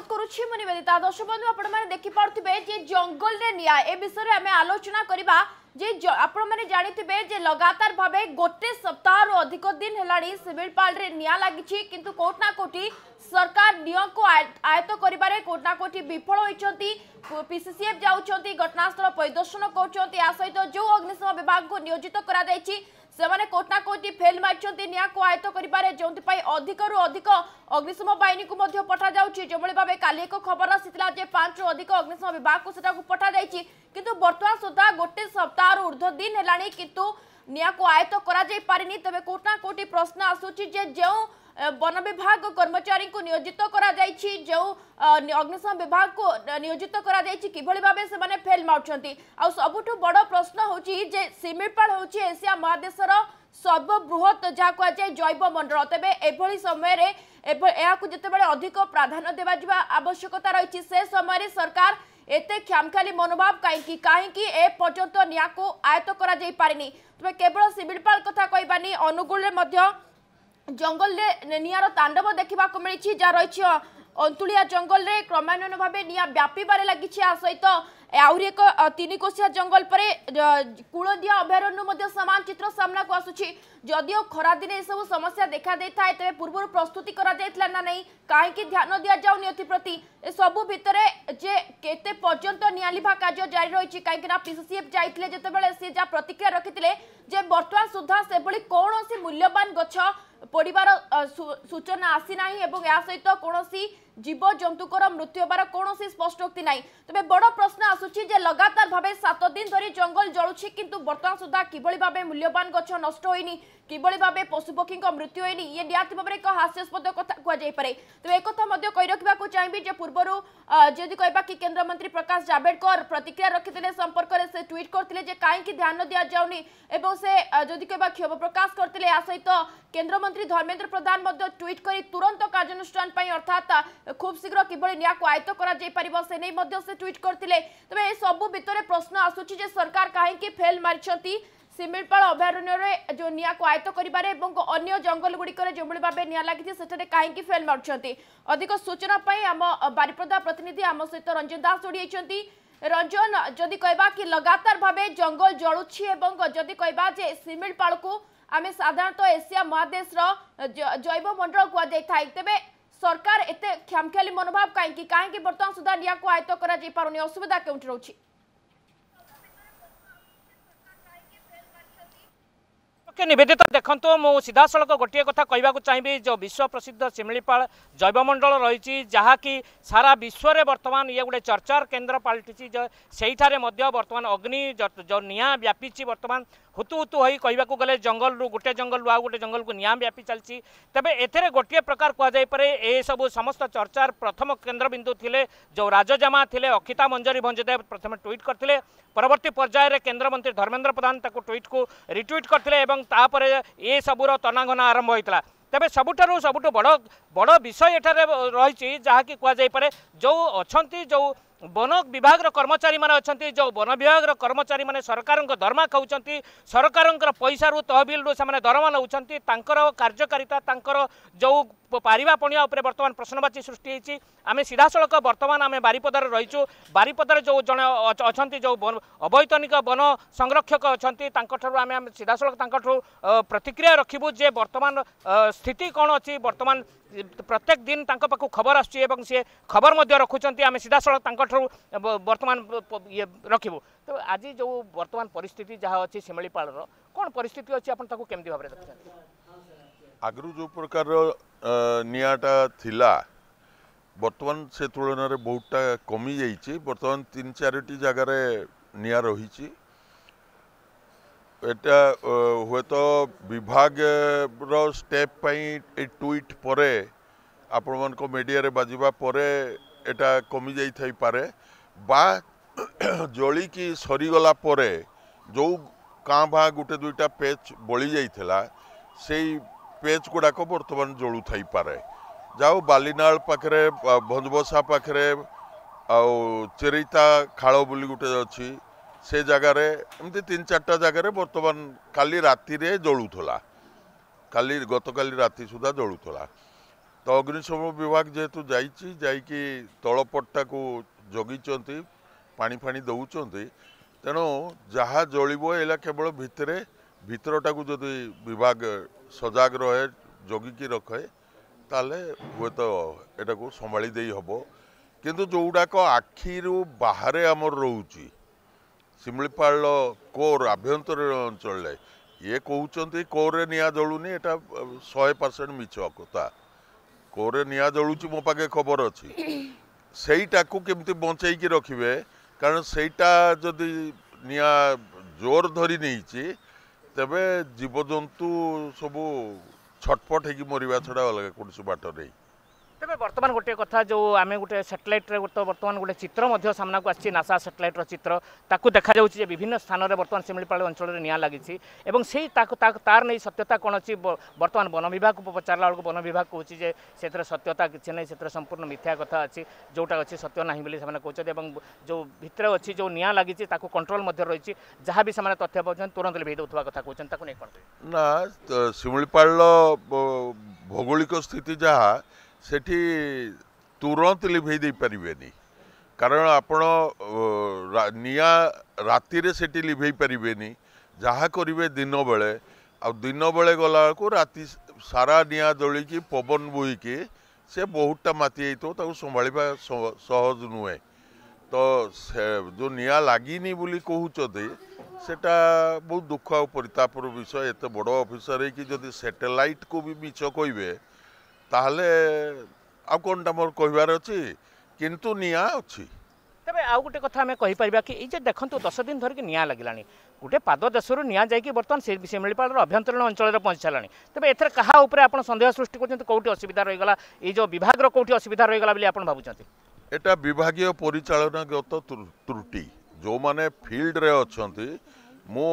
স্বাগত করুছি মু নিবেদিতা দর্শক বন্ধু আপনার দেখিপারে যে জঙ্গলের নিয়া এ বিষয়ে আমি আলোচনা করা যে আপনার জাঁথিবে যে লগাতার ভাবে গোটে সপ্তাহ অধিক দিন হল সিভিলপাড়ে নিয়া লাগিছি কিন্তু কোটি না কোটি সরকার নিয়োগ আয়ত্ত করবার কোটি না কোটি বিফল হয়েছেন পিসিসিএফ যাচ্ছেন ঘটনাস্থল পরিদর্শন করছেন এ সহ যে অগ্নিশম বিভাগ নিয়োজিত করা যাই ସେମାନେ କୋଟି ନା କୋଟି ଫେଲ୍ ମାରିଛନ୍ତି ନିଆଁକୁ ଆୟତ୍ତ କରିବାରେ ଯେଉଁଥିପାଇଁ ଅଧିକରୁ ଅଧିକ ଅଗ୍ନିଶମ ବାହିନୀକୁ ମଧ୍ୟ ପଠାଯାଉଛି ଯେଉଁଭଳି ଭାବେ କାଲି ଏକ ଖବର ଆସିଥିଲା ଯେ ପାଞ୍ଚରୁ ଅଧିକ ଅଗ୍ନିଶମ ବିଭାଗକୁ ସେଠାକୁ ପଠାଯାଇଛି କିନ୍ତୁ ବର୍ତ୍ତମାନ ସୁଦ୍ଧା ଗୋଟେ ସପ୍ତାହରୁ ଉର୍ଦ୍ଧ୍ୱ ଦିନ ହେଲାଣି କିନ୍ତୁ ନିଆଁକୁ ଆୟତ୍ତ କରାଯାଇ ପାରିନି ତେବେ କୋଟି ନା କୋଟି ପ୍ରଶ୍ନ ଆସୁଛି ଯେ ଯେଉଁ বন বিভাগ কর্মচারী নিয়োজিত করা যাইছি যে অগ্নিশম বিভাগ নিয়োজিত করা যাইছি কিভাবে ভাবে সে ফেল মারুচ্ছেন আবুঠ বড় প্রশ্ন হচ্ছে যে সিমিপাল হচ্ছে এশিয়া মহাদেশর সর্ববৃহৎ যা কুযায় জৈব মণ্ডল তবে এভাবে সময়ের এখন যেতবে অধিক প্রাধান্য দেওয়া যা আবশ্যকতা রয়েছে সে সময় সরকার এতে খামখালি মনোভাব কাইকি কাইকি এ পর্যন্ত নিয়া আয়ত্ত করা যাই পারিনি তবে কেবল সিমিপাল কথা কইবানি অনুগুলের মধ্যে জঙ্গলে নিয়ার তাণ্ডব দেখা মিছে যা রয়েছে অন্তুলিয়া জঙ্গলের ক্রমান্বয়ন ভাবে নিয়া ব্যাপিবার লাগিছে আ সহিত আহরি এক তিন কোশিয়া জঙ্গল পরে কূলদিয়া অভয়ারণ্য মধ্যে সমান চিত্র সামনাকু আসুছি যদিও খরাদিনে এসব সমস্যা দেখা দেই থাকে তবে পূর্ব প্রস্তুতি করা যাইতলা না নাই কাহিকি ধ্যান দিয়া যাওনি এথিপ্রতি এসবু ভিতরে যে কেতে পর্যন্ত নিয়ালিভা কাজ জারি রয়েছে কাহিকি না পিসিসিএফ যাইলে যেতবে সি যা প্রতিক্রিয়া রাখি যে বর্তমান সুদ্ধা সেভাবে কৌশি মূল্যবান গছ পরিবার সুচনা আসেনি এবং এর সহিত কোনসি জীবজন্তুকর মৃত্যু হবার কৌশি স্পষ্টোক্তি নাই তবে বড় প্রশ্ন আসুচি যে লগাতার ভাবে সাত দিন ধরে জঙ্গল জলুছি কিন্তু বর্তমান সুদ্ধা কিভাবে ভাবে মূল্যবান গছ নষ্ট হয়নি কিভাবে ভাবে পশুপক্ষী মৃত্যু হয়নি ইয়ে নিহতি ভাবে এক হাস্যাস্পদ কথা কুযাইপরে তবে একথা কই রাখা চাইবি যে পূর্বর যদি কহবা কি কেন্দ্রমন্ত্রী প্রকাশ জাভেদকর প্রতিক্রিয়া রাখি সম্পর্কের সে টুইট করলে যে কী ধ্যান দিয়া যাওনি এবং সে যদি কহবা ক্ষোভ প্রকাশ করলে এ সহ কেন্দ্রমন্ত্রী ধর্মেন্দ্র প্রধান টুইট করে তুরন্ত কার্যানুষ্ঠান অর্থাৎ খুব শীঘ্র কিভাবে নিয়াকে আয়ত্ত করা যাইপার সে নেই সে ট্যুইট করে তবে এসবু ভিতরে প্রশ্ন আসুচি যে সরকার কাহি ফেল মারি সিমিলপাল অভয়ারণ্যের যে নিয়াকে আয়ত্ত করবার এবং অন্য জঙ্গলগুড়ি যেভাবে ভাবে নিয়া লাগিছে সেখানে কাহি ফেল মারুচ্ছেন অধিক সূচনা আম বারিপদা প্রতিনিধি আম সহ রঞ্জন দাস যোড়ি হয়েছেন রঞ্জন যদি কহবা কি লগাতার ভাবে জঙ্গল জলুছি এবং যদি কহবা যে সিমিলপাড়ক আমি সাধারণত এশিয়া মহাদেশর জৈবমণ্ডল কুযাই থাকে তবে सरकार एते କ୍ଷାମଖିଆଲି ମନୋଭାବ କାହିଁକି କାହିଁକି ବର୍ତ୍ତମାନ ସୁଦ୍ଧା ନିଆଁକୁ ଆୟତ୍ତ କରାଯାଇପାରୁନି ଅସୁବିଧା କେଉଁଠି ରହୁଛି ନିବେଦିତା ଦେଖନ୍ତୁ ମୁଁ ସିଧାସଳଖ ଗୋଟିଏ କଥା କହିବାକୁ ଚାହିଁବି ଯେଉଁ ବିଶ୍ୱ ପ୍ରସିଦ୍ଧ ଶିମିଳିପାଳ ଜୈବମଣ୍ଡଳ ରହିଛି ଯାହାକି ସାରା ବିଶ୍ୱରେ ବର୍ତ୍ତମାନ ଇଏ ଗୋଟେ ଚର୍ଚ୍ଚାର କେନ୍ଦ୍ର ପାଲଟିଛି ସେଇଠାରେ ମଧ୍ୟ ବର୍ତ୍ତମାନ ଅଗ୍ନି ଯେଉଁ ନିଆଁ ବ୍ୟାପିଛି ବର୍ତ୍ତମାନ ହୁତୁ ହୁତୁ ହୋଇ କହିବାକୁ ଗଲେ ଜଙ୍ଗଲରୁ ଗୋଟେ ଜଙ୍ଗଲରୁ ଆଉ ଗୋଟେ ଜଙ୍ଗଲକୁ ନିଆଁ ବ୍ୟାପି ଚାଲିଛି ତେବେ ଏଥିରେ ଗୋଟିଏ ପ୍ରକାର କୁହାଯାଇପାରେ ଏସବୁ ସମସ୍ତ ଚର୍ଚ୍ଚାର ପ୍ରଥମ କେନ୍ଦ୍ରବିନ୍ଦୁ ଥିଲେ ଯେଉଁ ରାଜଜାମା ଥିଲେ ଅକ୍ଷିତା ମଞ୍ଜରୀ ଭଞ୍ଜଦେବ ପ୍ରଥମେ ଟ୍ୱିଟ୍ କରିଥିଲେ ପରବର୍ତ୍ତୀ ପର୍ଯ୍ୟାୟରେ କେନ୍ଦ୍ରମନ୍ତ୍ରୀ ଧର୍ମେନ୍ଦ୍ର ପ୍ରଧାନ ତାକୁ ଟ୍ୱିଟ୍କୁ ରିଟ୍ୱିଟ୍ କରିଥିଲେ ଏବଂ ତାପରେ ଏସବୁର ତନାଘନା ଆରମ୍ଭ ହୋଇଥିଲା ତେବେ ସବୁଠାରୁ ସବୁଠୁ ବଡ଼ ବଡ଼ ବିଷୟ ଏଠାରେ ରହିଛି ଯାହାକି କୁହାଯାଇପାରେ ଯେଉଁ ଅଛନ୍ତି ଯେଉଁ ବନ ବିଭାଗର କର୍ମଚାରୀମାନେ ଅଛନ୍ତି ଯେଉଁ ବନ ବିଭାଗର କର୍ମଚାରୀମାନେ ସରକାରଙ୍କ ଦରମା ଖାଉଛନ୍ତି ସରକାରଙ୍କର ପଇସାରୁ ତହବିଲରୁ ସେମାନେ ଦରମା ନେଉଛନ୍ତି ତାଙ୍କର କାର୍ଯ୍ୟକାରିତା ତାଙ୍କର ଯେଉଁ पारि पणियापे बर्तमान प्रश्नवाची सृष्टि हुन्छ अनि सिधास बर्तमान आमे बारिपदर जो अवैतिक वन संरक्षक अहिले त सिधासल त प्रतिक्रिया जे बर्तमान स्थिति कम अर्तमान प्रत्येक दिन तपाईँ खबर आसु सि खबर चाहिँ अनि सिधासँग त बर्तमान ये रकु तो आज जो बर्तन परिस्थिति जहाँ अहिले शिमिलीपा र कस्थिति अहिले आएको के भएर ଆଗରୁ ଯେଉଁ ପ୍ରକାରର ନିଆଁଟା ଥିଲା ବର୍ତ୍ତମାନ ସେ ତୁଳନାରେ ବହୁତଟା କମିଯାଇଛି ବର୍ତ୍ତମାନ ତିନି ଚାରିଟି ଜାଗାରେ ନିଆଁ ରହିଛି এটা ହୁଏତ ବିଭାଗର ଷ୍ଟେପ୍ ପାଇଁ ଏ ଟୁଇଟ୍ ପରେ ଆପଣମାନଙ୍କ ମିଡ଼ିଆରେ ବାଜିବା ପରେ ଏଟା କମିଯାଇଥାଇପାରେ ବା ଜଳିକି ସରିଗଲା ପରେ ଯେଉଁ କାଁ ଭାଁ ଗୋଟେ ଦୁଇଟା ପେଚ୍ ବଳିଯାଇଥିଲା ସେଇ પેચ ગુડાક બર્તમાન જોડુ થઈપારે જાઓ બાલીનાળ પાખરે ભંજબસા પાખરે ଆଉ ଚେରିତା ଖାଳ ବୋଲି ଗୋଟେ ଅଛି ସେ ଜାଗାରେ ଏମିତି ତିନି ଚାରିଟା ଜାଗାରେ ବର୍ତ୍ତମାନ କାଲି ରାତିରେ ଜଳୁଥିଲା କାଲି ଗତକାଲି ରାତି ସୁଦ୍ଧା ଜଳୁଥିଲା ତ ଅଗ୍ନିଶମ ବିଭାଗ ଯେହେତୁ ଯାଇଛି ଯାଇକି ତଳପଟଟାକୁ ଜଗିଛନ୍ତି ପାଣି ଫାଣି ଦେଉଛନ୍ତି ତେଣୁ ଯାହା ଜଳିବ ଏଇଲା କେବଳ ଭିତରେ ভিতরটাকে যদি বিভাগ সজাগ রহে জগিকি রখে তাহলে হুয়েত এটাকে সম্ভাড়ি দিয়ে হব কিন্তু যেগুড়াক আখিরু বাহারে আমার রয়েছে শিমলিপাড় কোর আভ্যন্তরীণ অঞ্চলে ইয়ে কৌন কোরে নিয়া জলুনি এটা শহে পারসেন্ট মিছ কথা কোরে নিয়া জলুচি মো পাখে খবর অছি সেইটাকু কেমতি বঞ্চাইকি রখবে কারণ সেইটা যদি নিয়া জোর ধরি নিয়েছি ତେବେ ଜୀବଜନ୍ତୁ ସବୁ ଛଟପଟ ହେଇକି ମରିବା ଛଡ଼ା ଅଲଗା କୌଣସି ବାଟ ନାହିଁ তবে বর্তমান গোটিয়ে কথা যে আমি গোটে স্যাটেলাইট্রে তো বর্তমান গোটে চিত্র মধ্য সামনাকু আসছে নাসা স্যাটেলাইট্র চিত্র তাকে দেখা যাচ্ছে যে বিভিন্ন স্থানের বর্তমান শিমিপাড়ি অঞ্চলের নিয়া লাগিছে এবং সেই তার নেই সত্যতা কোণ অনেক বর্তমান বন বিভাগ পচারা বেড়ে বন বিভাগ কুচি যে সেতরে সত্যতা কিছু নেই সেতরে সম্পূর্ণ মিথ্যা কথা আছে যেটা অছি সত্য না বলে সে কুচি এবং যে ভিতরে অছি যে নিয়া লাগিছে তাকে কন্ট্রোল মধ্যে রয়েছে যা বি সে তথ্য পাচ্ছেন তুরন্ত লিভাই দেওয়া কথা কুচি তাকে নিয়ে কোণ না শিমিপাড় ভৌগোলিক স্থিতি যা ସେଠି ତୁରନ୍ତ ଲିଭେଇ ଦେଇପାରିବେନି କାରଣ ଆପଣ ନିଆଁ ରାତିରେ ସେଠି ଲିଭେଇ ପାରିବେନି ଯାହା କରିବେ ଦିନବେଳେ ଆଉ ଦିନବେଳେ ଗଲାବେଳକୁ ରାତି ସାରା ନିଆଁ ଜଳିକି ପବନ ବୋହିକି ସେ ବହୁତଟା ମାତି ହେଇଥିବ ତାକୁ ସମ୍ଭାଳିବା ସହଜ ନୁହେଁ ତ ସେ ଯେଉଁ ନିଆଁ ଲାଗିନି ବୋଲି କହୁଛନ୍ତି ସେଟା ବହୁତ ଦୁଃଖ ଆଉ ପରିତାପର ବିଷୟ ଏତେ ବଡ଼ ଅଫିସର ହେଇକି ଯଦି ସାଟେଲାଇଟ୍କୁ ବି ମିଛ କହିବେ ତାହେଲେ ଆଉ କ'ଣଟା ମୋର କହିବାର ଅଛି କିନ୍ତୁ ନିଆଁ ଅଛି ତେବେ ଆଉ ଗୋଟେ କଥା ଆମେ କହିପାରିବା କି ଏଇ ଯେ ଦେଖନ୍ତୁ ଦଶ ଦିନ ଧରିକି ନିଆଁ ଲାଗିଲାଣି ଗୋଟେ ପାଦ ଦେଶରୁ ନିଆଁ ଯାଇକି ବର୍ତ୍ତମାନ ଶିମିଳିପାଳର ଅଭ୍ୟନ୍ତରୀଣ ଅଞ୍ଚଳରେ ପହଞ୍ଚି ସାରିଲାଣି ତେବେ ଏଥିରେ କାହା ଉପରେ ଆପଣ ସନ୍ଦେହ ସୃଷ୍ଟି କରୁଛନ୍ତି କେଉଁଠି ଅସୁବିଧା ରହିଗଲା ଏଇ ଯେଉଁ ବିଭାଗର କେଉଁଠି ଅସୁବିଧା ରହିଗଲା ବୋଲି ଆପଣ ଭାବୁଛନ୍ତି ଏଇଟା ବିଭାଗୀୟ ପରିଚାଳନାଗତ ତ୍ରୁଟି ଯେଉଁମାନେ ଫିଲ୍ଡରେ ଅଛନ୍ତି ମୁଁ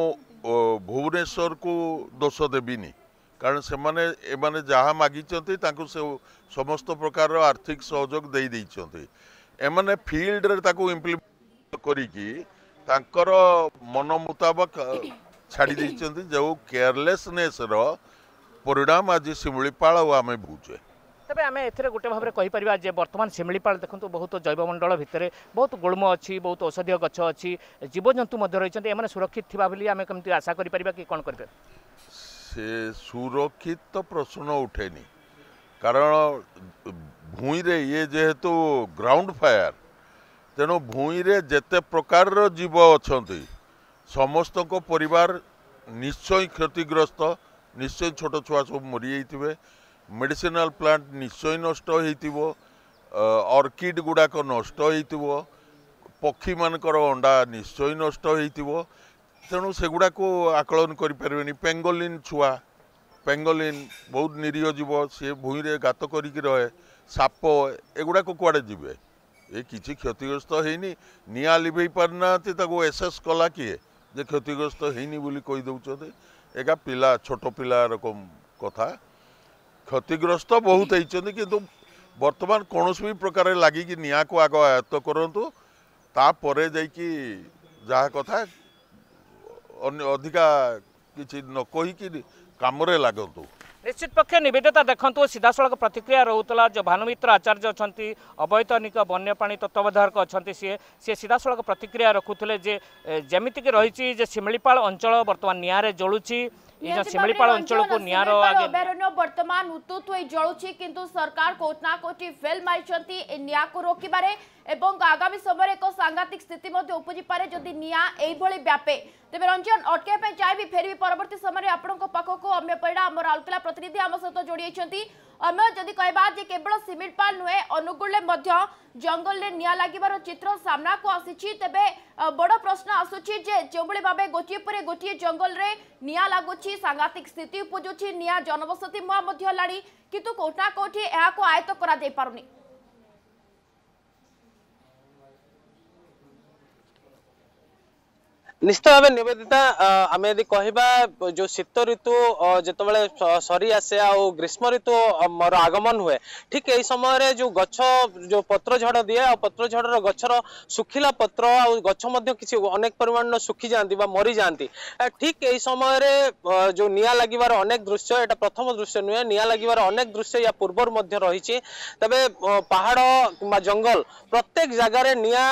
ଭୁବନେଶ୍ୱରକୁ ଦୋଷ ଦେବିନି କାରଣ ସେମାନେ ଏମାନେ ଯାହା ମାଗିଛନ୍ତି ତାଙ୍କୁ ସେ ସମସ୍ତ ପ୍ରକାରର ଆର୍ଥିକ ସହଯୋଗ ଦେଇଦେଇଛନ୍ତି ଏମାନେ ଫିଲ୍ଡରେ ତାକୁ ଇମ୍ପ୍ଲିମେଣ୍ଟ କରିକି ତାଙ୍କର ମନ ମୁତାବକ ଛାଡ଼ି ଦେଇଛନ୍ତି ଯେଉଁ କେୟାରଲେସନେସ୍ର ପରିଣାମ ଆଜି ଶିମିଳିପାଳ ଆଉ ଆମେ ଭୁଜେ ତେବେ ଆମେ ଏଥିରେ ଗୋଟେ ଭାବରେ କହିପାରିବା ଯେ ବର୍ତ୍ତମାନ ଶିମିଳିପାଳ ଦେଖନ୍ତୁ ବହୁତ ଜୈବମଣ୍ଡଳ ଭିତରେ ବହୁତ ଗୁଳ୍ମ ଅଛି ବହୁତ ଔଷଧୀୟ ଗଛ ଅଛି ଜୀବଜନ୍ତୁ ମଧ୍ୟ ରହିଛନ୍ତି ଏମାନେ ସୁରକ୍ଷିତ ଥିବା ବୋଲି ଆମେ କେମିତି ଆଶା କରିପାରିବା କି କ'ଣ କରିପାରିବା সে সুরক্ষিত তো প্রশ্ন উঠেনি কারণ ভূঁইরে ইয়ে যেহেতু গ্রাউন্ড ফায়ার তেণু ভূঁইরে যেতে প্রকারর জীব অଛନ୍ତି ସମସ୍ତଙ୍କ ପରିବାର ନିଶ୍ଚୟ କ୍ଷତିଗ୍ରସ୍ତ ନିଶ୍ଚୟ ଛୋଟ ଛୁଆ ସବୁ ମରିଯାଇଥିବେ ମେଡ଼ିସିନାଲ ପ୍ଲାଣ୍ଟ ନିଶ୍ଚୟ ନଷ୍ଟ ହେଇଥିବ ଅର୍କିଡ଼ ଗୁଡ଼ାକ ନଷ୍ଟ ହେଇଥିବ ପକ୍ଷୀମାନଙ୍କର ଅଣ୍ଡା ନିଶ୍ଚୟ ନଷ୍ଟ ହେଇଥିବ ତେଣୁ ସେଗୁଡ଼ାକୁ ଆକଳନ କରିପାରିବେନି ପେଙ୍ଗୋଲିନ୍ ଛୁଆ ପେଙ୍ଗୋଲିନ୍ ବହୁତ ନିରୀହ ଜୀବ ସିଏ ଭୂଇଁରେ ଗାତ କରିକି ରହେ ସାପ ଏଗୁଡ଼ାକ କୁଆଡ଼େ ଯିବେ ଏ କିଛି କ୍ଷତିଗ୍ରସ୍ତ ହେଇନି ନିଆଁ ଲିଭେଇ ପାରୁନାହାନ୍ତି ତାକୁ ଏସେସ୍ କଲା କିଏ ଯେ କ୍ଷତିଗ୍ରସ୍ତ ହେଇନି ବୋଲି କହିଦେଉଛନ୍ତି ଏକା ପିଲା ଛୋଟ ପିଲା ରକମ କଥା କ୍ଷତିଗ୍ରସ୍ତ ବହୁତ ହେଇଛନ୍ତି କିନ୍ତୁ ବର୍ତ୍ତମାନ କୌଣସି ବି ପ୍ରକାରେ ଲାଗିକି ନିଆଁକୁ ଆଗ ଆୟତ୍ତ କରନ୍ତୁ ତାପରେ ଯାଇକି ଯାହା କଥା ଅଧିକା କିଛି ନ କହିକି କାମରେ ଲାଗନ୍ତୁ ନିଶ୍ଚିତ ପକ୍ଷେ ନିବେଦିତା ଦେଖନ୍ତୁ ସିଧାସଳଖ ପ୍ରତିକ୍ରିୟା ରହୁଥିଲା ଯେ ଭାନୁମିତ୍ର ଆଚାର୍ଯ୍ୟ ଅଛନ୍ତି ଅବୈତନିକ ବନ୍ୟପ୍ରାଣି ତତ୍ତ୍ୱାବଧାରକ ଅଛନ୍ତି ସିଏ ସିଏ ସିଧାସଳଖ ପ୍ରତିକ୍ରିୟା ରଖୁଥିଲେ ଯେ ଯେମିତିକି ରହିଛି ଯେ ଶିମିଳିପାଳ ଅଞ୍ଚଳ ବର୍ତ୍ତମାନ ନିଆଁରେ ଜଳୁଛି ନିଜ ଶିମିଳିପାଳ ଅଞ୍ଚଳକୁ ନିଆଁର ଅଭୟାରଣ୍ୟ ବର୍ତ୍ତମାନ ଉତ୍ତୁତ ହୋଇ ଜଳୁଛି କିନ୍ତୁ ସରକାର କୋଟି ନା କୋଟି ଫେଲ୍ ମାରିଛନ୍ତି ଏ ନିଆଁକୁ ରୋକିବାରେ এবং আগামী সময়ের এক সাংঘাতিক স্থিতি মধ্যে উপজিপারে যদি নিয়া এইভাবে ব্যাপে তবে রঞ্জন অটকাইবা চাইবি ফেরবি পরবর্তী সময় আপনার পাখক অম্য পরিড়া আমার রাউরকেলা প্রতিনিধি আমার সহ যোড়ি অমে যদি কহবা যে কেবল সিমিলপাল নুহে অনুগুলে মধ্য জঙ্গলের নিয়া লাগিবার চিত্র সামনাকু আসিছি তেবে বড় প্রশ্ন আসুছি যে যেভাবে ভাবে গোটিয়ে পরে গোটিয়ে জঙ্গলরে নিয়া লাগুছি সাংঘাতিক স্থিতি উপজুছি নিয়া জনবসতি মুহা মধ্য হলানি কিন্তু কোটি না কোটি এখন আয়ত্ত করা যাই পারুনি ନିଶ୍ଚିତ ଭାବେ ନିବେଦିତା ଆମେ ଯଦି କହିବା ଯୋଉ ଶୀତ ଋତୁ ଯେତେବେଳେ ସରି ଆସେ ଆଉ ଗ୍ରୀଷ୍ମ ଋତୁ ମୋର ଆଗମନ ହୁଏ ଠିକ ଏଇ ସମୟରେ ଯୋଉ ଗଛ ଯୋଉ ପତ୍ର ଝଡ଼ ଦିଏ ଆଉ ପତ୍ର ଝଡ଼ର ଗଛର ଶୁଖିଲା ପତ୍ର ଆଉ ଗଛ ମଧ୍ୟ କିଛି ଅନେକ ପରିମାଣର ଶୁଖିଯାଆନ୍ତି ବା ମରିଯାଆନ୍ତି ଠିକ ଏଇ ସମୟରେ ଯୋଉ ନିଆଁ ଲାଗିବାର ଅନେକ ଦୃଶ୍ୟ ଏଇଟା ପ୍ରଥମ ଦୃଶ୍ୟ ନୁହେଁ ନିଆଁ ଲାଗିବାର ଅନେକ ଦୃଶ୍ୟ ୟା ପୂର୍ବରୁ ମଧ୍ୟ ରହିଛି ତେବେ ପାହାଡ଼ କିମ୍ବା ଜଙ୍ଗଲ ପ୍ରତ୍ୟେକ ଜାଗାରେ ନିଆଁ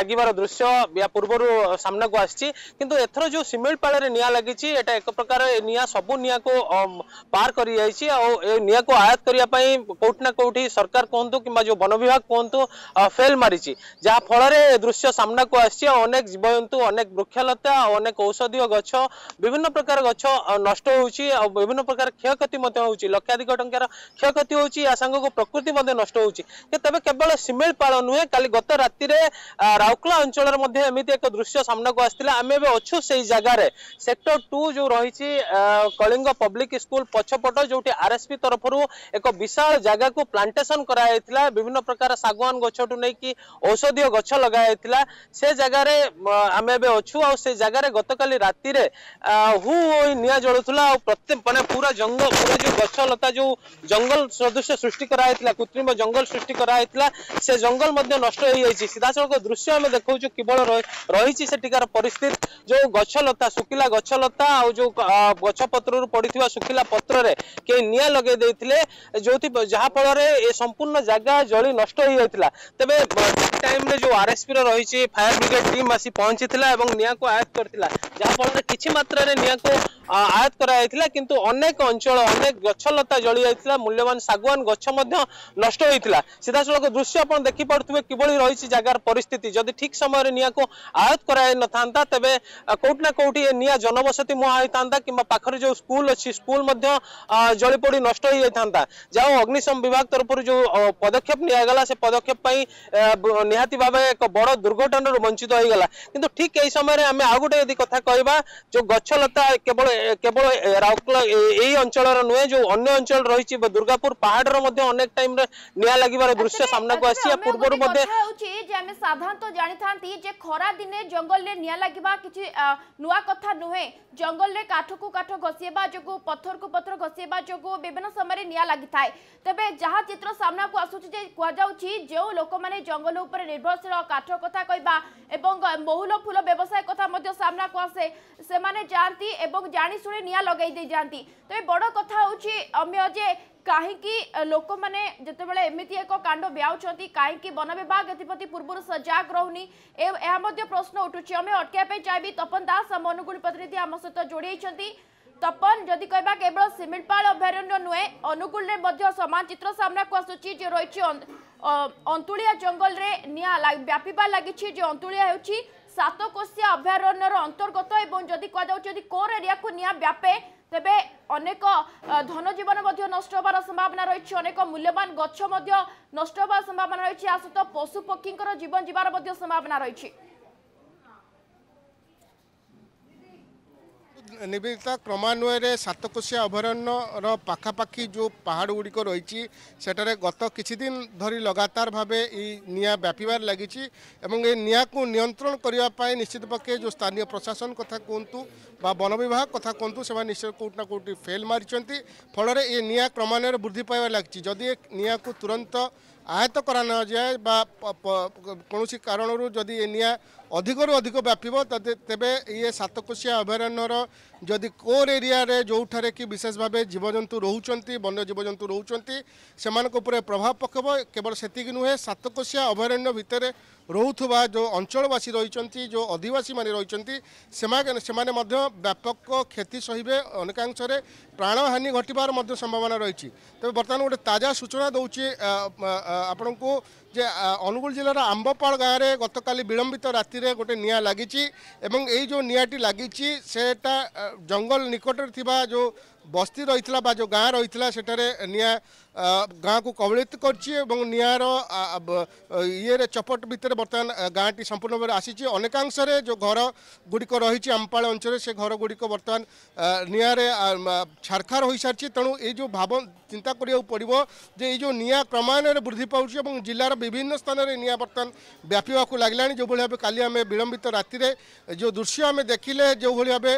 ଲାଗିବାର ଦୃଶ୍ୟ ୟା ପୂର୍ବରୁ ସାମ୍ନାକୁ ଆସି আসছি কিন্তু এথর যে সিমেন্ট পাড়ে নিয়া লাগিছি এটা এক প্রকার নিয়া সবু নিয়াকু পার করে যাইছি আও নিয়া নিয়াকু আয়াত করিয়া পাই কোটি না কোটি সরকার কুহতু কিংবা যে বন বিভাগ কুহতু ফেল মারিছি যা ফলরে দৃশ্য সামনা সামনাকু আসছি অনেক জীবজন্তু অনেক বৃক্ষলতা অনেক ঔষধীয় গছ বিভিন্ন প্রকার গছ নষ্ট হচ্ছে বিভিন্ন প্রকার ক্ষয়ক্ষতি হচ্ছে লক্ষাধিক টঙ্কার ক্ষয়ক্ষতি হচ্ছে ইয়া সাংকু প্রকৃতি নষ্ট হচ্ছে তবে কেবল শিমিলপাড় নুহে কালি গত রাতে রাউকলা অঞ্চলের মধ্যে এমিতি এক দৃশ্য সামনাকু আসছে ଆସିଥିଲା ଆମେ ଏବେ ଅଛୁ ସେଇ ଜାଗାରେ ସେକ୍ଟର ଟୁ ଯେଉଁ ରହିଛି କଳିଙ୍ଗ ପବ୍ଲିକ ସ୍କୁଲ ପଛପଟ ଯେଉଁଠି ଆର୍ଏସ୍ପି ତରଫରୁ ଏକ ବିଶାଳ ଜାଗାକୁ ପ୍ଲାଣ୍ଟେସନ କରାଯାଇଥିଲା ବିଭିନ୍ନ ପ୍ରକାର ଶାଗୁଆନ ଗଛଠୁ ନେଇକି ଔଷଧୀୟ ଗଛ ଲଗାଯାଇଥିଲା ସେ ଜାଗାରେ ଆମେ ଏବେ ଅଛୁ ଆଉ ସେ ଜାଗାରେ ଗତକାଲି ରାତିରେ ହୁ ହୋଇ ନିଆଁ ଜଳୁଥିଲା ଆଉ ପ୍ରତ୍ୟେକ ମାନେ ପୁରା ଜଙ୍ଗଲ ପୁରା ଯେଉଁ ଗଛ ଲତା ଯେଉଁ ଜଙ୍ଗଲ ସଦୃଶ ସୃଷ୍ଟି କରାଯାଇଥିଲା କୃତ୍ରିମ ଜଙ୍ଗଲ ସୃଷ୍ଟି କରାଯାଇଥିଲା ସେ ଜଙ୍ଗଲ ମଧ୍ୟ ନଷ୍ଟ ହେଇଯାଇଛି ସିଧାସଳଖ ଦୃଶ୍ୟ ଆମେ ଦେଖାଉଛୁ କିଭଳି ରହିଛି ସେଠିକାର ପରିସ୍ଥିତି ବିସ୍ତୃତ ଯେଉଁ ଗଛଲତା ଶୁଖିଲା ଗଛଲତା ଆଉ ଯୋଉ ଗଛ ପତ୍ରରୁ ପଡ଼ିଥିବା ଶୁଖିଲା ପତ୍ରରେ କେହି ନିଆଁ ଲଗେଇ ଦେଇଥିଲେ ଯେଉଁଥି ଯାହାଫଳରେ ଏ ସମ୍ପୂର୍ଣ୍ଣ ଜାଗା ଜଳି ନଷ୍ଟ ହୋଇଯାଇଥିଲା ତେବେ ଟାଇମ୍ରେ ଯେଉଁ ର ରହିଛି ଫାୟାର ବ୍ରିଗେଡ୍ ଟିମ୍ ଆସି ପହଞ୍ଚିଥିଲା ଏବଂ ନିଆଁକୁ ଆୟତ୍ତ କରିଥିଲା ଯାହାଫଳରେ କିଛି ମାତ୍ରାରେ ନିଆଁକୁ ଆୟତ୍ତ କରାଯାଇଥିଲା କିନ୍ତୁ ଅନେକ ଅଞ୍ଚଳ ଅନେକ ଗଛଲତା ଜଳି ଯାଇଥିଲା ମୂଲ୍ୟବାନ ଶାଗୁଆନ ଗଛ ମଧ୍ୟ ନଷ୍ଟ ହୋଇଥିଲା ସିଧାସଳଖ ଦୃଶ୍ୟ ଆପଣ ଦେଖିପାରୁଥିବେ କିଭଳି ରହିଛି ଜାଗାର ପରିସ୍ଥିତି ଯଦି ଠିକ୍ ସମୟରେ ନିଆଁକୁ ଆୟତ୍ତ କରାଯାଇ ନଥାନ୍ତା ହୋଇଥାନ୍ତା ତେବେ କୋଉଠି ନା କୋଉଠି ଏ ନିଆଁ ଜନବସତି ମୁହାଁ ହୋଇଥାନ୍ତା କିମ୍ବା ପାଖରେ ଯୋଉ ସ୍କୁଲ ଅଛି ସ୍କୁଲ ମଧ୍ୟ ଜଳିପୋଡ଼ି ନଷ୍ଟ ହେଇଯାଇଥାନ୍ତା ଯାହା ହଉ ଅଗ୍ନିଶମ ବିଭାଗ ତରଫରୁ ଯୋଉ ପଦକ୍ଷେପ ନିଆଗଲା ସେ ପଦକ୍ଷେପ ପାଇଁ ନିହାତି ଭାବେ ଏକ ବଡ଼ ଦୁର୍ଘଟଣାରୁ ବଞ୍ଚିତ ହେଇଗଲା କିନ୍ତୁ ଠିକ୍ ଏହି ସମୟରେ ଆମେ ଆଉ ଗୋଟେ ଯଦି କଥା କହିବା ଯୋଉ ଗଛଲତା କେବଳ କେବଳ ରାଉରକେଲା ଏଇ ଅଞ୍ଚଳର ନୁହେଁ ଯୋଉ ଅନ୍ୟ ଅଞ୍ଚଳ ରହିଛି ଦୁର୍ଗାପୁର ପାହାଡ଼ର ମଧ୍ୟ ଅନେକ ଟାଇମ୍ରେ ନିଆଁ ଲାଗିବାର ଦୃଶ୍ୟ ସାମ୍ନାକୁ ଆସିବା ପୂର୍ବରୁ ମଧ୍ୟ ଆମେ ସାଧାରଣତଃ ଜାଣିଥାନ୍ତି ଯେ ଖରାଦିନେ ଜଙ୍ଗଲରେ ନିଆଁ ଲାଗିବା କିଛି ନୂଆ କଥା ନୁହେଁ ଜଙ୍ଗଲରେ କାଠକୁ କାଠ ଘଷିବା ଯୋଗୁଁ ପଥରକୁ ପଥର ଘଷିବା ଯୋଗୁଁ ବିଭିନ୍ନ ସମୟରେ ନିଆଁ ଲାଗିଥାଏ ତେବେ ଯାହା ଚିତ୍ର ସାମ୍ନାକୁ ଆସୁଛି ଯେ କୁହାଯାଉଛି ଯେଉଁ ଲୋକମାନେ ଜଙ୍ଗଲ ଉପରେ ନିର୍ଭରଶୀଳ କାଠ କଥା କହିବା ଏବଂ ମହୁଲ ଫୁଲ ବ୍ୟବସାୟ କଥା ମଧ୍ୟ ସାମ୍ନାକୁ ଆସେ ସେମାନେ ଯାଆନ୍ତି ଏବଂ ଜାଣିଶୁଣି ନିଆଁ ଲଗାଇ ଦେଇ ଯାଆନ୍ତି ତେବେ ବଡ଼ କଥା ହେଉଛି ଅମ୍ୟ ଯେ କାହିଁକି ଲୋକମାନେ ଯେତେବେଳେ ଏମିତି ଏକ କାଣ୍ଡ ବ୍ୟାଉଛନ୍ତି କାହିଁକି ବନ ବିଭାଗ ଏଥିପ୍ରତି ପୂର୍ବରୁ ସଜାଗ ରହୁନି ଏହା ମଧ୍ୟ ପ୍ରଶ୍ନ ଉଠୁଛି ଆମେ ଅଟକାଇବା ପାଇଁ ଚାହିଁବି ତପନ ଦାସ ଆମ ଅନୁଗୁଳ ପ୍ରତିନିଧି ଆମ ସହିତ ଯୋଡ଼ିଛନ୍ତି ତପନ ଯଦି କହିବା କେବଳ ସିମିଳିପାଳ ଅଭୟାରଣ୍ୟ ନୁହେଁ ଅନୁଗୁଳରେ ମଧ୍ୟ ସମାନ ଚିତ୍ର ସାମ୍ନାକୁ ଆସୁଛି ଯେ ରହିଛି ଅନ୍ତୁଳିଆ ଜଙ୍ଗଲରେ ନିଆଁ ବ୍ୟାପିବା ଲାଗିଛି ଯେ ଅନ୍ତୁଳିଆ ହେଉଛି ସାତକୋଶିଆ ଅଭୟାରଣ୍ୟର ଅନ୍ତର୍ଗତ ଏବଂ ଯଦି କୁହାଯାଉଛି ଯଦି କୋର୍ ଏରିଆକୁ ନିଆଁ ବ୍ୟାପେ ତେବେ ଅନେକ ଧନଜୀବନ ମଧ୍ୟ ନଷ୍ଟ ହେବାର ସମ୍ଭାବନା ରହିଛି ଅନେକ ମୂଲ୍ୟବାନ ଗଛ ମଧ୍ୟ ନଷ୍ଟ ହେବାର ସମ୍ଭାବନା ରହିଛି ଆ ସହିତ ପଶୁପକ୍ଷୀଙ୍କର ଜୀବନ ଯିବାର ମଧ୍ୟ ସମ୍ଭାବନା ରହିଛି নিবেদিতা ক্রমান্বয়ে সাতকোশিয়া অভয়ারণ্যর পাখাপাখি যে পাহাড় গুড়ি রয়েছে সেটার গত কিছুদিন ধর লগাতার ভাবে এই নিয়া ব্যাপার লাগিছি এবং এই নিয়াকে নিয়ন্ত্রণ করা নিশ্চিত পক্ষে যে স্থানীয় প্রশাসন কথা কুহতু বা বন বিভাগ কথা কুহতু সে নিশ্চয় কেউ না কেউটি ফেল মারি ফলে এই নিয়া ক্রমান্বয়ে বৃদ্ধি পাইবার লাগছে যদি নিয়াকে তুরন্ত ଆୟତ କରାନଯାଏ ବା କୌଣସି କାରଣରୁ ଯଦି ଏ ନିଆଁ ଅଧିକରୁ ଅଧିକ ବ୍ୟାପିବ ତେବେ ଇଏ ସାତକୋଶିଆ ଅଭୟାରଣ୍ୟର যদি কোর এরিয়ারে যেঠারে কি বিশেষ ভাবে জীবজন্তু রুচার বন্য জীবজন্তু রুচার সে উপরে প্রভাব পকাব কেবল সেটি নুহে সাতকোশিয়া অভয়ারণ্য ভিতরে রুথা যে অঞ্চলবাসী রয়েছেন যে অধিবাসী মানে রয়েছেন সে ব্যাপক ক্ষতি সহবে অনেকাংশে প্রাণহানি ঘটবার সম্ভাবনা রয়েছে তবে বর্তমানে গোটে তাজা সূচনা দেছি আপনার যে অনুগুল জেলার আম্বপাড় গাঁরে গতকালি বিলম্বিত রাতিরে গোটে নিয়া লাগিছি এবং এই যে নিয়াটি লাগিছি সেটা জঙ্গল নিকটে থাকা যে বস্তি রয়েছে বা যে গাঁ রয়েছে সেটার নিয়া গাঁকু কবলিত করছি এবং নিয়ার ইয়ে চপট ভিতরে বর্তমান গাঁটি সম্পূর্ণ ভাবে আসিছে অনেকাংশে যে ঘর গুড়িক রয়েছে আমপাড় অঞ্চলে সে ঘর গুড়িক বর্তমান নিয়ারে ছারখার হয়ে সারিছে তেমন এই যে ভাব চিন্তা করা পড়ব যে এই যে নিয়া ক্রমান্বয়ে বৃদ্ধি পাচ্ছে এবং জেলার বিভিন্ন স্থানের নিয়া বর্তমান ব্যাপিবাক লাগলা যেভাবে ভাবে কালি আমি বিলম্বিত রাতে যে দৃশ্য আমি দেখলে যেভাবে ভাবে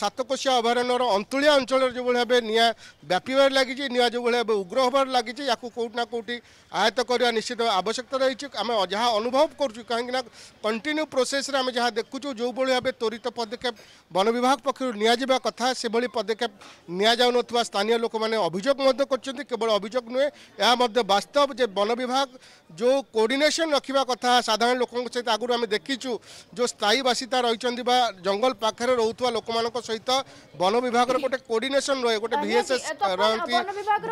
সাতকোশিয়া অভয়ারণ্যর অন্তুলিয়া অঞ্চলের যেভাবে ভাবে নিয়া ব্যাপিবার লাগিছে নিয়া যেভাবে ভাবে উগ্র হবার লাগিছে ইয়া কোটি না কোটি আয়ত্ত করা নিশ্চিত আবশ্যকতা রয়েছে আমি যা অনুভব করছু কিনা কন্টিনিউ প্রোসেসরে আমি যা দেখুছু যেভাবে ভাবে ত্বরিত পদক্ষেপ বন বিভাগ পক্ষ নিয়া কথা সেভাবে পদক্ষেপ নিয়া যাও নথিবা স্থানীয় লোক মানে অভিযোগ মধ্যে করছেন কেবল অভিযোগ নুহে ଏହା ମଧ୍ୟ ବାସ୍ତବ ଯେ ବନ ବିଭାଗ ଯେଉଁ କୋର୍ଡିନେସନ୍ ରଖିବା କଥା ସାଧାରଣ ଲୋକଙ୍କ ସହିତ ଆଗରୁ ଆମେ ଦେଖିଛୁ ଯେଉଁ ସ୍ଥାୟୀ ବାସିତା ରହିଛନ୍ତି ବା ଜଙ୍ଗଲ ପାଖରେ ରହୁଥିବା ଲୋକମାନଙ୍କ ସହିତ ବନ ବିଭାଗର ଗୋଟେ କୋର୍ଡିନେସନ୍ ରିଲେସନ ରହେ ଗୋଟେ ଭିଏସଏସ୍ ରହନ୍ତି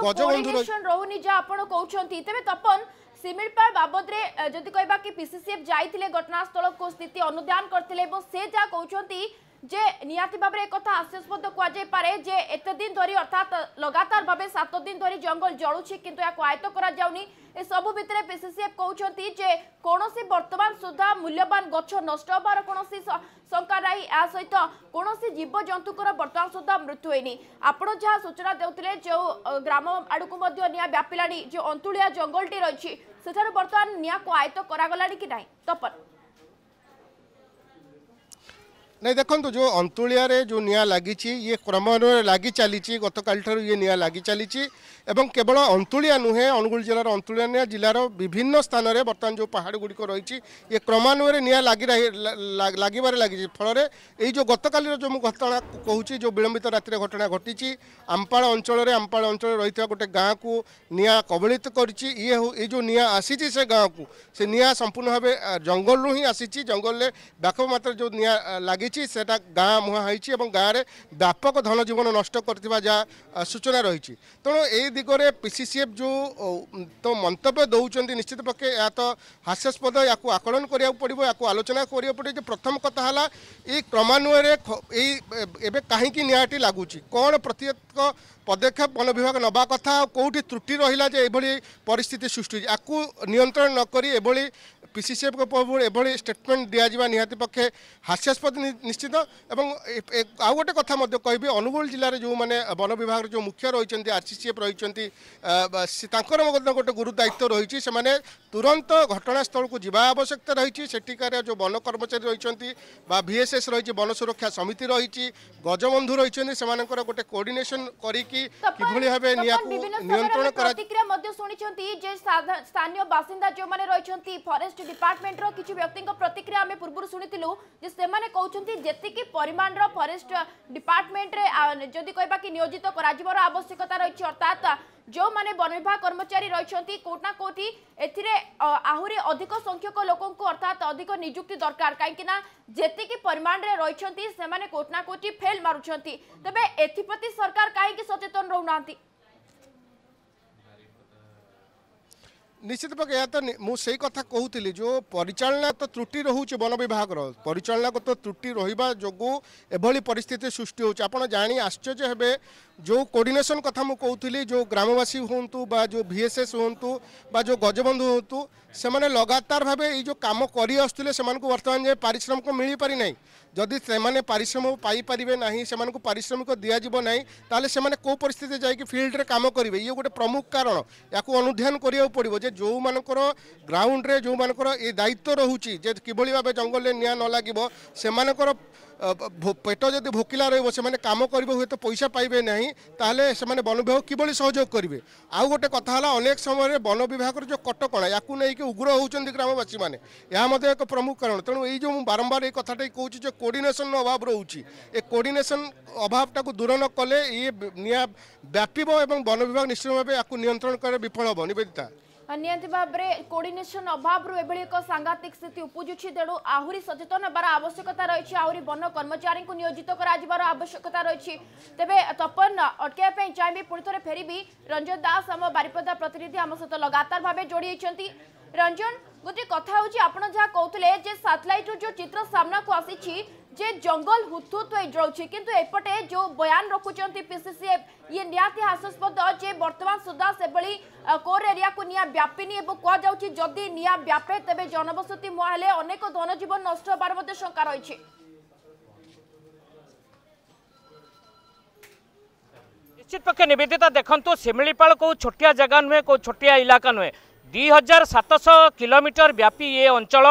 ଗଜବନ୍ଧୁ ରହୁନି ଯାହା ଆପଣ କହୁଛନ୍ତି ତେବେ ତପନ সিমিলপাল বাবদরে যদি কহবা কি পিসিসিএফ যাইলে ঘটনাস্থলক স্থিতি অনুধান করলে এবং সে যা কৌঁচ যে নিহতি ভাবে একথা আশ্বাস কুযাই পে যে এতদিন ধর অর্থাৎ লগাতার ভাবে সাত দিন ধর জঙ্গল জলুছি কিন্তু এখন আয়ত্ত করা যাওনি এসবু ভিতরে পিসিসিএফ কৌন যে কৌশি বর্তমান সুদ্ধা মূল্যবান গছ নষ্ট হবার কৌশি শঙ্কা নাই এ সহিত কৌশি জীবজন্তুকর বর্তমান সুদ্ধা মৃত্যু হয়নি আপনার যা সূচনা দেউলে যে গ্রাম আড়ক নিয়া ব্যাপিলা যে অন্তুড়িয়া জঙ্গলটি রয়েছে সেঠার বর্তমান নিয়া আয়ত্ত করা গলা কি না তপন ନାଇଁ ଦେଖନ୍ତୁ ଯେଉଁ ଅନ୍ତୁଳିଆରେ ଯେଉଁ ନିଆଁ ଲାଗିଛି ଇଏ କ୍ରମାନ୍ୱୟରେ ଲାଗି ଚାଲିଛି ଗତକାଲିଠାରୁ ଇଏ ନିଆଁ ଲାଗି ଚାଲିଛି ଏବଂ କେବଳ ଅନ୍ତୁଳିଆ ନୁହେଁ ଅନୁଗୁଳ ଜିଲ୍ଲାର ଅନ୍ତୁଳିଆ ନିଆଁ ଜିଲ୍ଲାର ବିଭିନ୍ନ ସ୍ଥାନରେ ବର୍ତ୍ତମାନ ଯେଉଁ ପାହାଡ଼ ଗୁଡ଼ିକ ରହିଛି ଇଏ କ୍ରମାନ୍ୱୟରେ ନିଆଁ ଲାଗି ଲାଗିବାରେ ଲାଗିଛି ଫଳରେ ଏଇ ଯେଉଁ ଗତକାଲିର ଯେଉଁ ମୁଁ ଘଟଣା କହୁଛି ଯେଉଁ ବିଳମ୍ବିତ ରାତିରେ ଘଟଣା ଘଟିଛି ଆମ୍ପାଳ ଅଞ୍ଚଳରେ ଆମ୍ପାଳ ଅଞ୍ଚଳରେ ରହିଥିବା ଗୋଟେ ଗାଁକୁ ନିଆଁ କବଳିତ କରିଛି ଇଏ ଏଇ ଯେଉଁ ନିଆଁ ଆସିଛି ସେ ଗାଁକୁ ସେ ନିଆଁ ସମ୍ପୂର୍ଣ୍ଣ ଭାବେ ଜଙ୍ଗଲରୁ ହିଁ ଆସିଛି ଜଙ୍ଗଲରେ ବ୍ୟାପକ ମାତ୍ରାରେ ଯେଉଁ ନିଆଁ ଲାଗିଛି ହୋଇଛି ସେଟା ଗାଁ ମୁହାଁ ହୋଇଛି ଏବଂ ଗାଁରେ ବ୍ୟାପକ ଧନଜୀବନ ନଷ୍ଟ କରିଥିବା ଯାହା ସୂଚନା ରହିଛି ତେଣୁ ଏହି ଦିଗରେ ପିସିସିଏଫ୍ ଯେଉଁ ତ ମନ୍ତବ୍ୟ ଦେଉଛନ୍ତି ନିଶ୍ଚିତ ପକ୍ଷେ ଏହା ତ ହାସ୍ୟାସ୍ପଦ ୟାକୁ ଆକଳନ କରିବାକୁ ପଡ଼ିବ ୟାକୁ ଆଲୋଚନା କରିବାକୁ ପଡ଼ିବ ଯେ ପ୍ରଥମ କଥା ହେଲା ଏଇ କ୍ରମାନ୍ୱୟରେ ଏଇ ଏବେ କାହିଁକି ନିଆଁଟି ଲାଗୁଛି କ'ଣ ପ୍ରତ୍ୟେକ ପଦକ୍ଷେପ ବନ ବିଭାଗ ନେବା କଥା ଆଉ କେଉଁଠି ତ୍ରୁଟି ରହିଲା ଯେ ଏଭଳି ପରିସ୍ଥିତି ସୃଷ୍ଟି ହେଉଛି ୟାକୁ ନିୟନ୍ତ୍ରଣ ନ କରି ଏଭଳି ପିସିସିଏଫ୍ଙ୍କ ପୂର୍ବରୁ ଏଭଳି ଷ୍ଟେଟମେଣ୍ଟ ଦିଆଯିବା ନିହାତି ପକ୍ଷେ ହାସ୍ୟାସ୍ପଦ ନିଶ୍ଚିତ ଏବଂ ଆଉ ଗୋଟେ କଥା ମଧ୍ୟ କହିବି ଅନୁଗୁଳ ଜିଲ୍ଲାରେ ଯେଉଁମାନେ ବନ ବିଭାଗର ଯେଉଁ ମୁଖ୍ୟ ରହିଛନ୍ତି ଆର୍ସିସିଏଫ୍ ରହିଛନ୍ତି ତାଙ୍କର ମଧ୍ୟ ଗୋଟେ ଗୁରୁ ଦାୟିତ୍ୱ ରହିଛି ସେମାନେ ତୁରନ୍ତ ଘଟଣାସ୍ଥଳକୁ ଯିବା ଆବଶ୍ୟକତା ରହିଛି ସେଠିକାର ଯେଉଁ ବନ କର୍ମଚାରୀ ରହିଛନ୍ତି ବା ଭିଏସ୍ଏସ୍ ରହିଛି ବନ ସୁରକ୍ଷା ସମିତି ରହିଛି ଗଜବନ୍ଧୁ ରହିଛନ୍ତି ସେମାନଙ୍କର ଗୋଟେ କୋର୍ଡିନେସନ କରିକି କିଭଳି ଭାବେ ନିଆଁକୁ ନିୟନ୍ତ୍ରଣ କରା ପ୍ରତିକ୍ରିୟା ମଧ୍ୟ ଶୁଣିଛନ୍ତି ଯେ ସ୍ଥାନୀୟ ବାସିନ୍ଦା ଯେଉଁମାନେ ରହିଛନ୍ତି ଫରେଷ୍ଟ स्वास्थ्य डिपार्टमेंट रिच्छ व्यक्ति प्रतिक्रिया आम पूर्व शुणी से जी परिमाण फरेस्ट डिपार्टमेंट जदि कह नियोजित कर आवश्यकता रही अर्थात जो मैंने वन विभाग कर्मचारी रही कौटना कौटी एथे आहरी अधिक संख्यक लोक अर्थात अधिक निजुक्ति दरकार कहीं जी परिमाण में रही कौटना कौटी फेल मार्च तेज एप्रति सरकार कहीं सचेतन रोना ନିଶ୍ଚିତ ପକ୍ଷେ ଏହା ତ ମୁଁ ସେଇ କଥା କହୁଥିଲି ଯେଉଁ ପରିଚାଳନାଗତ ତ୍ରୁଟି ରହୁଛି ବନ ବିଭାଗର ପରିଚାଳନାଗତ ତ୍ରୁଟି ରହିବା ଯୋଗୁଁ ଏଭଳି ପରିସ୍ଥିତି ସୃଷ୍ଟି ହେଉଛି ଆପଣ ଜାଣି ଆଶ୍ଚର୍ଯ୍ୟ ହେବେ ଯେଉଁ କୋର୍ଡିନେସନ୍ କଥା ମୁଁ କହୁଥିଲି ଯେଉଁ ଗ୍ରାମବାସୀ ହୁଅନ୍ତୁ ବା ଯେଉଁ ଭିଏସ୍ଏସ୍ ହୁଅନ୍ତୁ ବା ଯେଉଁ ଗଜବନ୍ଧୁ ହୁଅନ୍ତୁ ସେମାନେ ଲଗାତାର ଭାବେ ଏଇ ଯେଉଁ କାମ କରିଆସୁଥିଲେ ସେମାନଙ୍କୁ ବର୍ତ୍ତମାନ ଯାଏ ପାରିଶ୍ରମିକ ମିଳିପାରିନାହିଁ ଯଦି ସେମାନେ ପାରିଶ୍ରମିକ ପାଇପାରିବେ ନାହିଁ ସେମାନଙ୍କୁ ପାରିଶ୍ରମିକ ଦିଆଯିବ ନାହିଁ ତାହେଲେ ସେମାନେ କେଉଁ ପରିସ୍ଥିତିରେ ଯାଇକି ଫିଲ୍ଡରେ କାମ କରିବେ ଇଏ ଗୋଟେ ପ୍ରମୁଖ କାରଣ ୟାକୁ ଅନୁଧ୍ୟାନ କରିବାକୁ ପଡ଼ିବ ଯେ ଯେଉଁମାନଙ୍କର ଗ୍ରାଉଣ୍ଡରେ ଯେଉଁମାନଙ୍କର ଏ ଦାୟିତ୍ୱ ରହୁଛି ଯେ କିଭଳି ଭାବେ ଜଙ୍ଗଲରେ ନିଆଁ ନ ଲାଗିବ ସେମାନଙ୍କର ପେଟ ଯଦି ଭୋକିଲା ରହିବ ସେମାନେ କାମ କରିବେ ହୁଏତ ପଇସା ପାଇବେ ନାହିଁ ତାହେଲେ ସେମାନେ ବନ ବିଭାଗ କିଭଳି ସହଯୋଗ କରିବେ ଆଉ ଗୋଟେ କଥା ହେଲା ଅନେକ ସମୟରେ ବନ ବିଭାଗର ଯେଉଁ କଟକଣା ୟାକୁ ନେଇକି ଉଗ୍ର ହେଉଛନ୍ତି ଗ୍ରାମବାସୀମାନେ ଏହା ମଧ୍ୟ ଏକ ପ୍ରମୁଖ କାରଣ ତେଣୁ ଏଇ ଯେଉଁ ମୁଁ ବାରମ୍ବାର ଏଇ କଥାଟା କହୁଛି ଯେ କୋଡ଼ିନେସନର ଅଭାବ ରହୁଛି ଏ କୋଡ଼ିନେସନ ଅଭାବଟାକୁ ଦୂର ନ କଲେ ଇଏ ନିଆଁ ବ୍ୟାପିବ ଏବଂ ବନ ବିଭାଗ ନିଶ୍ଚିତ ଭାବେ ୟାକୁ ନିୟନ୍ତ୍ରଣ କରିବା ବିଫଳ ହେବ ନିବେଦିତା ନିହାତି ଭାବରେ କୋର୍ଡିନେସନ ଅଭାବରୁ ଏଭଳି ଏକ ସାଂଘାତିକ ସ୍ଥିତି ଉପୁଜୁଛି ତେଣୁ ଆହୁରି ସଚେତନ ହେବାର ଆବଶ୍ୟକତା ରହିଛି ଆହୁରି ବନ କର୍ମଚାରୀଙ୍କୁ ନିୟୋଜିତ କରାଯିବାର ଆବଶ୍ୟକତା ରହିଛି ତେବେ ତପନ ଅଟକାଇବା ପାଇଁ ଚାହିଁବି ପୁଣି ଥରେ ଫେରିବି ରଞ୍ଜନ ଦାସ ଆମ ବାରିପଦା ପ୍ରତିନିଧି ଆମ ସହିତ ଲଗାତାର ଭାବେ ଯୋଡ଼ି ହୋଇଛନ୍ତି ରଞ୍ଜନ ଗୋଟିଏ କଥା ହେଉଛି ଆପଣ ଯାହା କହୁଥିଲେ ଯେ ସାଟେଲାଇଟ୍ର ଯେଉଁ ଚିତ୍ର ସାମ୍ନାକୁ ଆସିଛି যে জঙ্গল হুতুত হয়ে যাচ্ছে কিন্তু এপটে যে বয়ান রাখুচার পিসিসিএফ ইয়ে নিহতি হাস্যাস্পদ যে বর্তমান সুদ্ধা সেভাবে কোর এরিয়া নিয়া ব্যাপিনি এবং কুযাচ্ছে যদি নিয়া ব্যাপে তবে জনবসতি মুহা হলে অনেক ধনজীবন নষ্ট হবার মধ্যে শঙ্কা রয়েছে নিশ্চিত পক্ষে নিবেদিতা দেখুন শিমিপাল কেউ ছোটিয়া জায়গা নুহে কেউ ছোটিয়া ইলাকা নুহে দুই হাজার সাতশ কিলোমিটর ব্যাপী এ অঞ্চল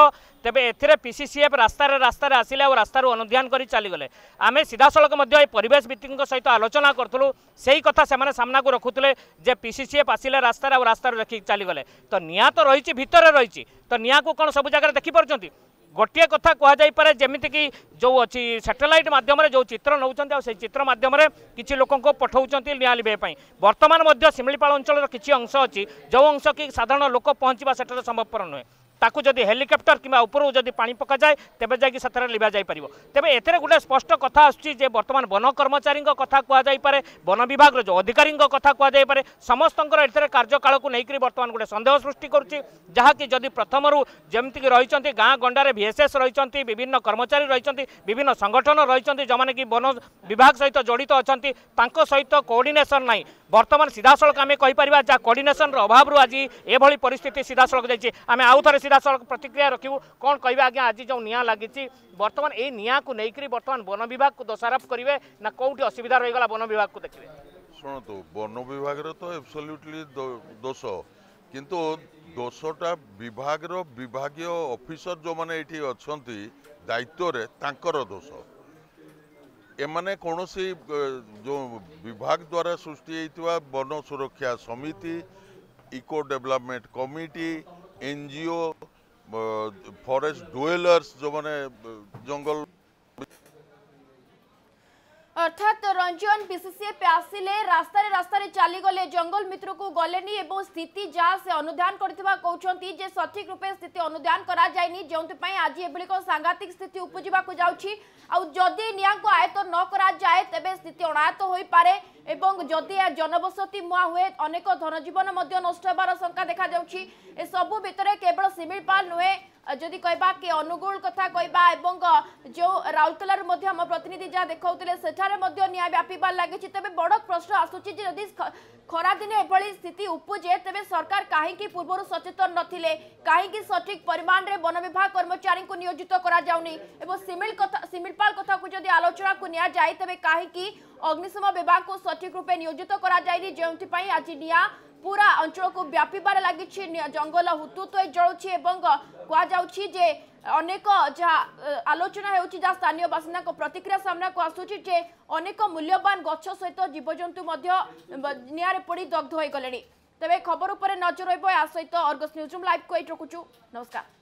ତେବେ ଏଥିରେ ପିସିସିଏଫ୍ ରାସ୍ତାରେ ରାସ୍ତାରେ ଆସିଲେ ଆଉ ରାସ୍ତାରୁ ଅନୁଧ୍ୟାନ କରି ଚାଲିଗଲେ ଆମେ ସିଧାସଳଖ ମଧ୍ୟ ଏ ପରିବେଶ ଭିତ୍ତିଙ୍କ ସହିତ ଆଲୋଚନା କରୁଥିଲୁ ସେଇ କଥା ସେମାନେ ସାମ୍ନାକୁ ରଖୁଥିଲେ ଯେ ପିସିସିଏଫ୍ ଆସିଲେ ରାସ୍ତାରେ ଆଉ ରାସ୍ତାରୁ ଦେଖିକି ଚାଲିଗଲେ ତ ନିଆଁ ତ ରହିଛି ଭିତରେ ରହିଛି ତ ନିଆଁକୁ କ'ଣ ସବୁ ଜାଗାରେ ଦେଖିପାରୁଛନ୍ତି ଗୋଟିଏ କଥା କୁହାଯାଇପାରେ ଯେମିତିକି ଯେଉଁ ଅଛି ସାଟେଲାଇଟ୍ ମାଧ୍ୟମରେ ଯେଉଁ ଚିତ୍ର ନେଉଛନ୍ତି ଆଉ ସେଇ ଚିତ୍ର ମାଧ୍ୟମରେ କିଛି ଲୋକଙ୍କୁ ପଠାଉଛନ୍ତି ନିଆଁ ଲିଭାଇବା ପାଇଁ ବର୍ତ୍ତମାନ ମଧ୍ୟ ଶିମିଳିପାଳ ଅଞ୍ଚଳର କିଛି ଅଂଶ ଅଛି ଯେଉଁ ଅଂଶ କି ସାଧାରଣ ଲୋକ ପହଞ୍ଚିବା ସେଠାରେ ସମ୍ଭବପର ନୁହେଁ ତାକୁ ଯଦି ହେଲିକପ୍ଟର କିମ୍ବା ଉପରକୁ ଯଦି ପାଣି ପକାଯାଏ ତେବେ ଯାଇକି ସେଥିରେ ଲିଭା ଯାଇପାରିବ ତେବେ ଏଥିରେ ଗୋଟେ ସ୍ପଷ୍ଟ କଥା ଆସୁଛି ଯେ ବର୍ତ୍ତମାନ ବନ କର୍ମଚାରୀଙ୍କ କଥା କୁହାଯାଇପାରେ ବନ ବିଭାଗର ଯେଉଁ ଅଧିକାରୀଙ୍କ କଥା କୁହାଯାଇପାରେ ସମସ୍ତଙ୍କର ଏଥିରେ କାର୍ଯ୍ୟକାଳକୁ ନେଇକରି ବର୍ତ୍ତମାନ ଗୋଟେ ସନ୍ଦେହ ସୃଷ୍ଟି କରୁଛି ଯାହାକି ଯଦି ପ୍ରଥମରୁ ଯେମିତିକି ରହିଛନ୍ତି ଗାଁ ଗଣ୍ଡାରେ ଭିଏସ୍ଏସ୍ ରହିଛନ୍ତି ବିଭିନ୍ନ କର୍ମଚାରୀ ରହିଛନ୍ତି ବିଭିନ୍ନ ସଂଗଠନ ରହିଛନ୍ତି ଯେଉଁମାନେ କି ବନ ବିଭାଗ ସହିତ ଜଡ଼ିତ ଅଛନ୍ତି ତାଙ୍କ ସହିତ କୋର୍ଡିନେସନ୍ ନାହିଁ ବର୍ତ୍ତମାନ ସିଧାସଳଖ ଆମେ କହିପାରିବା ଯାହା କୋର୍ଡିନେସନ୍ର ଅଭାବରୁ ଆଜି ଏଭଳି ପରିସ୍ଥିତି ସିଧାସଳଖ ଯାଇଛି ଆମେ ଆଉ ଥରେ ସିଧାସଳଖ ପ୍ରତିକ୍ରିୟା ରଖିବୁ କ'ଣ କହିବା ଆଜ୍ଞା ଆଜି ଯେଉଁ ନିଆଁ ଲାଗିଛି ବର୍ତ୍ତମାନ ଏଇ ନିଆଁକୁ ନେଇକରି ବର୍ତ୍ତମାନ ବନ ବିଭାଗକୁ ଦୋଷାରୋପ କରିବେ ନା କେଉଁଠି ଅସୁବିଧା ରହିଗଲା ବନ ବିଭାଗକୁ ଦେଖିବେ ଶୁଣନ୍ତୁ ବନ ବିଭାଗର ତ ଏବସଲ୍ୟୁଟଲି ଦୋଷ କିନ୍ତୁ ଦୋଷଟା ବିଭାଗର ବିଭାଗୀୟ ଅଫିସର ଯେଉଁମାନେ ଏଠି ଅଛନ୍ତି ଦାୟିତ୍ୱରେ ତାଙ୍କର ଦୋଷ ଏମାନେ କୌଣସି ଯେଉଁ ବିଭାଗ ଦ୍ୱାରା ସୃଷ୍ଟି ହେଇଥିବା ବନ ସୁରକ୍ଷା ସମିତି eco development committee NGO forest dwellers ଯେଉଁମାନେ ଜଙ୍ଗଲ মানে, অর্থাৎ রঞ্জন বিসিসিএ আসলে রাস্তায় রাস্তায় চালগলে জঙ্গল মিত্রকু গলেনি এবং স্থিতি যা সে অনুধান করে কৌন যে সঠিক রূপে স্থিতি অনুধান করা যায়নি যেপাই আজ এভাবে এক সাংঘাতিক স্থিতি উপজিবা যাচ্ছি আদি নিয়াঙ্ক আয়ত ন করা যায় তেবে স্থিতি অনায়ত হয়ে পড়ে এবং যদি জনবসতি মুয়া হুয়ে অনেক ধনজীবন নষ্ট হবার শঙ্কা দেখা যাচ্ছে এসবু ভিতরে কেবল শিমিলপাল নুহে যদি কহবা কি অনুগুল কথা কহবা এবং যে রাউরকেলার মধ্যে আমার প্রতিনিধি যা দেখাউলে সেঠারে মধ্যে নিয়া ব্যাপিবার লাগিছে তবে বড় প্রশ্ন আসুচি যে যদি খরাদিনে এভাবে স্থিতি উপজে তবে সরকার কাহিকি পূর্ব সচেতন নথিলে কাহিকি সঠিক পরিমাণে বন বিভাগ কর্মচারী নিয়োজিত করা যাওনি এবং সিমিল কথা সিমিলপাল কথা যদি আলোচনা নিয়া যায় তবে কাহিকি অগ্নিশম বিভাগ সঠিক রূপে নিয়োজিত করা যায়নি যেপাই আজ নিয়া ପୁରା ଅଞ୍ଚଳକୁ ବ୍ୟାପିବାରେ ଲାଗିଛି ଜଙ୍ଗଲ ହୁତୁତୁ ଜଳୁଛି ଏବଂ କୁହାଯାଉଛି ଯେ ଅନେକ ଯାହା ଆଲୋଚନା ହେଉଛି ଯାହା ସ୍ଥାନୀୟ ବାସିନ୍ଦାଙ୍କ ପ୍ରତିକ୍ରିୟା ସାମ୍ନାକୁ ଆସୁଛି ଯେ ଅନେକ ମୂଲ୍ୟବାନ ଗଛ ସହିତ ଜୀବଜନ୍ତୁ ମଧ୍ୟ ନିଆଁରେ ପଡ଼ି ଦଗ୍ଧ ହୋଇଗଲେଣି ତେବେ ଖବର ଉପରେ ନଜର ରହିବ ଏହା ସହିତ ଅର୍ଗସ୍ ନ୍ୟୁଜ୍ ରୁମ୍ ଲାଇଭ୍କୁ